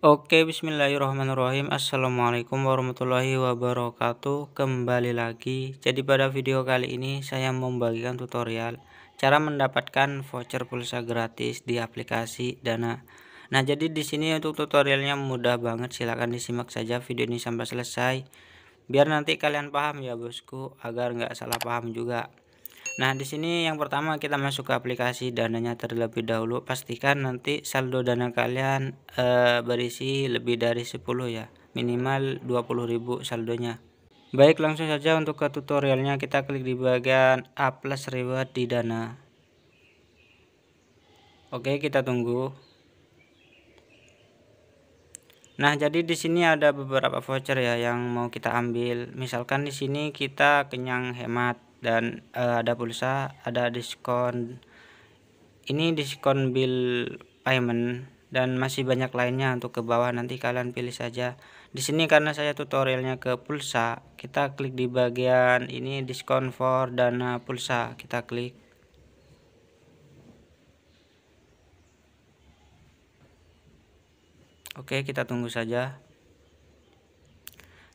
Oke bismillahirrahmanirrahim Assalamualaikum warahmatullahi wabarakatuh Kembali lagi Jadi pada video kali ini saya membagikan tutorial Cara mendapatkan voucher pulsa gratis di aplikasi Dana Nah jadi di sini untuk tutorialnya mudah banget Silahkan disimak saja video ini sampai selesai Biar nanti kalian paham ya bosku Agar nggak salah paham juga Nah, di sini yang pertama kita masuk ke aplikasi dananya terlebih dahulu. Pastikan nanti saldo dana kalian e, berisi lebih dari 10 ya. Minimal 20.000 saldonya. Baik, langsung saja untuk ke tutorialnya kita klik di bagian A+ reward di Dana. Oke, kita tunggu. Nah, jadi di sini ada beberapa voucher ya yang mau kita ambil. Misalkan di sini kita kenyang hemat dan uh, ada pulsa ada diskon ini diskon bill payment dan masih banyak lainnya untuk ke bawah nanti kalian pilih saja di sini karena saya tutorialnya ke pulsa kita klik di bagian ini diskon for dana pulsa kita klik Oke kita tunggu saja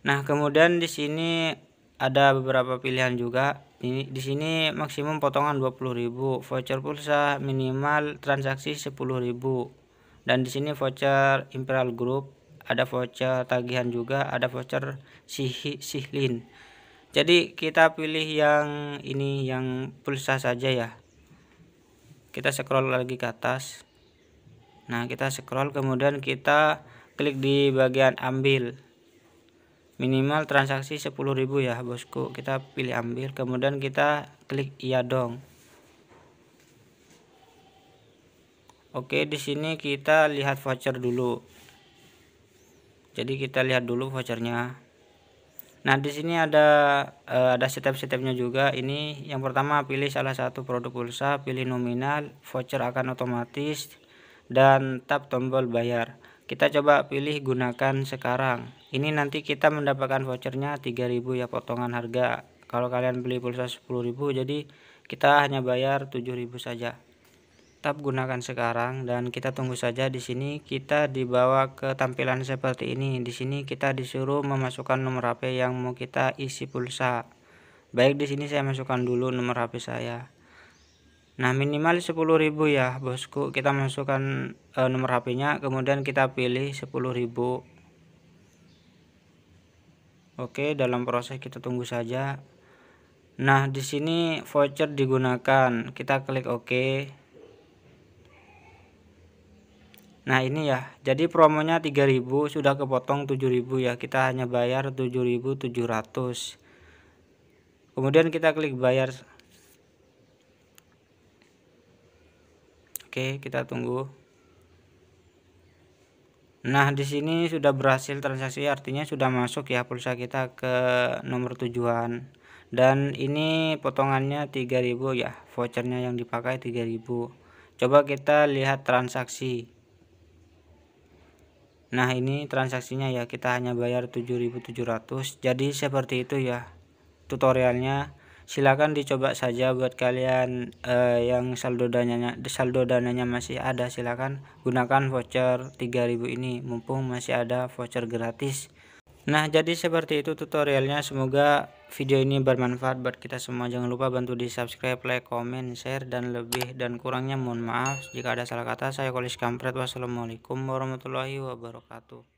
nah kemudian di sini ada beberapa pilihan juga ini di sini maksimum potongan 20.000, voucher pulsa minimal transaksi 10.000. Dan di sini voucher Imperial Group, ada voucher tagihan juga, ada voucher Sih Sihlin. Jadi kita pilih yang ini yang pulsa saja ya. Kita scroll lagi ke atas. Nah, kita scroll kemudian kita klik di bagian ambil minimal transaksi 10.000 ya bosku kita pilih ambil kemudian kita klik iya dong Oke di sini kita lihat voucher dulu jadi kita lihat dulu vouchernya nah di sini ada eh, ada step-stepnya juga ini yang pertama pilih salah satu produk pulsa pilih nominal voucher akan otomatis dan tap tombol bayar kita coba pilih gunakan sekarang ini nanti kita mendapatkan vouchernya 3000 ya potongan harga kalau kalian beli pulsa 10.000 jadi kita hanya bayar 7.000 saja tetap gunakan sekarang dan kita tunggu saja di sini kita dibawa ke tampilan seperti ini di sini kita disuruh memasukkan nomor HP yang mau kita isi pulsa baik di sini saya masukkan dulu nomor HP saya Nah minimal 10.000 ya bosku kita masukkan e, nomor HP-nya kemudian kita pilih 10.000 Oke dalam proses kita tunggu saja Nah di sini voucher digunakan kita klik OK Nah ini ya jadi promonya 3000 sudah kepotong 7000 ya kita hanya bayar 7700 Kemudian kita klik bayar Oke, kita tunggu. Nah, di sini sudah berhasil transaksi, artinya sudah masuk ya pulsa kita ke nomor tujuan. Dan ini potongannya 3000 ya, vouchernya yang dipakai 3000. Coba kita lihat transaksi. Nah, ini transaksinya ya, kita hanya bayar 7700. Jadi seperti itu ya tutorialnya silahkan dicoba saja buat kalian uh, yang saldo dananya saldo dananya masih ada silahkan gunakan voucher 3000 ini mumpung masih ada voucher gratis nah jadi seperti itu tutorialnya semoga video ini bermanfaat buat kita semua jangan lupa bantu di subscribe like comment share dan lebih dan kurangnya mohon maaf jika ada salah kata saya kolis kampret wassalamualaikum warahmatullahi wabarakatuh